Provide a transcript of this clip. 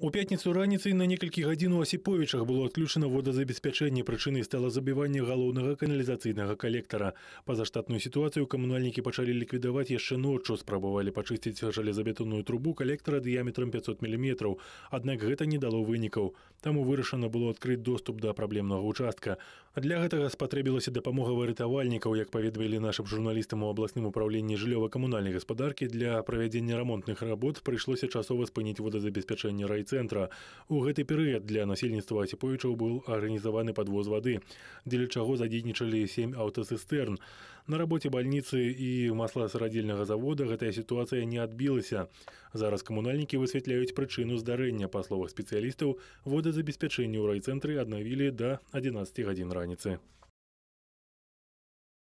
У пятніцу раніцай на некалькі гадзін у асіповічах было адключана водазабеспячэнне прычынай стала забіванне галоўнага каналізацыйнага калектара. Пазаштатную сітуацыю камунальнікі пачалі ліквідаваць яшчэ ноччу, спрабавалі пачысціць жалезабетонную трубу калектара дыяметрам 500 мм. Аднак гэта не дало вынікаў. Таму вырашана было адкрыць доступ да праблемнага участка. А для гэтага спатрэбілася дапамога выратавальнікаў, як паведвалі нашым журналістам у абласным управленні жыллёва-камунальнай гаспадаркі для правядзення рамонтных работ прыйшлося часова спыніць водазабеспячэнне райцу райцэнтра. У гэты перыяд для насельніцтва асіпоічаў быў арганізаваны падвоз вады, дзеля чаго задзейнічалі сем аўтасістэрн. На работе больніцы і масласырадзельнага завода гэтая сітуацыя не адбілася. Зараз камунальнікі высвятляюць прычыну здарэння па словах спецыялістаў водазабеспячэнне ў райцэнтры аднавілі да 11 гадзін раніцы.